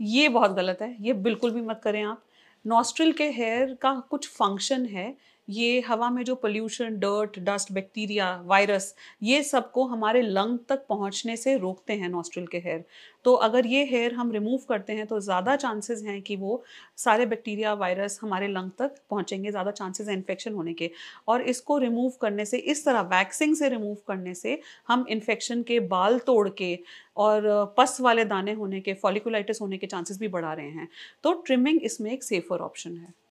ये बहुत गलत है ये बिल्कुल भी मत करें आप नॉस्ट्रिल के हेयर का कुछ फंक्शन है ये हवा में जो pollution dirt dust bacteria virus ये सबको हमारे लंग तक पहुंचने से रोकते हैं नॉस्ट्रल के हेयर तो अगर ये हेयर हम रिमूव करते हैं तो ज़्यादा चांसेस हैं कि वो सारे बैक्टीरिया वायरस हमारे लंग तक पहुंचेंगे ज़्यादा चांसेस हैं इन्फेक्शन होने के और इसको रिमूव करने से इस तरह वैक्सिंग से रिमूव करने से हम इन्फेक्शन के बाल तोड़ के और पस वाले दाने होने के फॉलिकुलाइटिस होने के चांसेस भी बढ़ा रहे हैं तो ट्रिमिंग इसमें एक सेफ़र ऑप्शन है